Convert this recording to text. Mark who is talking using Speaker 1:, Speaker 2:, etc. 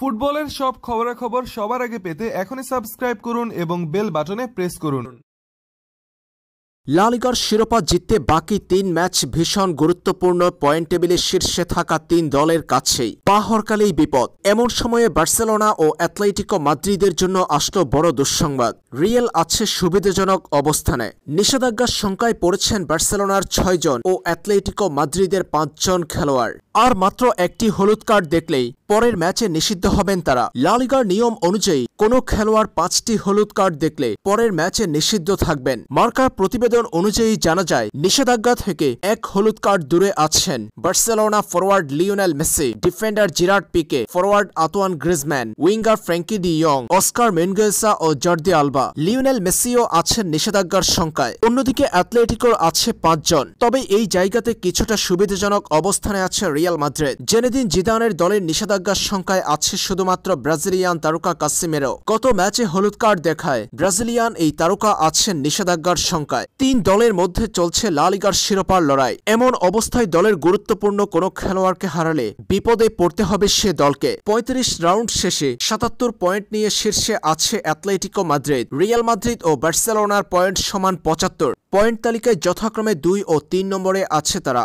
Speaker 1: ফুটবলের সব খবরাখবর সবার আগে পেতে এখনই সাবস্ক্রাইব করুন এবং বেল বাটনে প্রেস করুন লালিগার শিরোপা জিততে বাকি তিন ম্যাচ ভীষণ গুরুত্বপূর্ণ পয়েন্ট টেবিলে শীর্ষে থাকা তিন দলের কাছেই পাহরকালেই বিপদ এমন সময়ে বার্সেলোনা ও অ্যাথলেটিকো মাদ্রিদের জন্য আসলো বড় দুঃসংবাদ রিয়েল আছে সুবিধাজনক অবস্থানে নিষেধাজ্ঞার শঙ্কায় পড়েছেন বার্সেলোনার ছয়জন ও অ্যাথলেটিকো মাদ্রিদের পাঁচজন খেলোয়াড় আর মাত্র একটি হলুদ কার্ড দেখলেই পরের ম্যাচে নিষিদ্ধ হবেন তারা লালিগার নিয়ম অনুযায়ী কোনো খেলোয়াড় পাঁচটি হলুদ কার্ড দেখলে পরের ম্যাচে নিষিদ্ধ থাকবেন মার্কার প্রতিবেদন অনুযায়ী জানা যায় নিষেধাজ্ঞা থেকে এক হলুদ কার্ড দূরে আছেন Barcelona forward Lionel Messi defender Gerard Pique forward Antoine Griezmann winger Frenkie de ইয়ং অস্কার মেনগেসা ও জর্দি আলবা লিওনেল মেসিও আছেন নিষেধাজ্ঞার সংখ্যায় অন্যদিকে অ্যাথলেটিকোর আছে পাঁচজন তবে এই জায়গাতে কিছুটা সুবিধাজনক অবস্থানে আছে রিয়াল রিয়াল মাদ্রিদ জেনেদিন জিদানের দলের নিষেধাজ্ঞার সংখ্যায় আছে শুধুমাত্র ব্রাজিলিয়ান তারকা কাসিমেরও গত ম্যাচে হলুদ কার্ড দেখায় ব্রাজিলিয়ান এই তারকা আছেন নিষেধাজ্ঞার সংখ্যায় তিন দলের মধ্যে চলছে লালিগার শিরোপার লড়াই এমন অবস্থায় দলের গুরুত্বপূর্ণ কোনো খেলোয়াড়কে হারালে বিপদে পড়তে হবে সে দলকে ৩৫ রাউন্ড শেষে সাতাত্তর পয়েন্ট নিয়ে শীর্ষে আছে অ্যাথলেটিকো মাদ্রিদ রিয়াল মাদ্রিদ ও বার্সেলোনার পয়েন্ট সমান পঁচাত্তর পয়েন্ট তালিকায় যথাক্রমে দুই ও তিন নম্বরে আছে তারা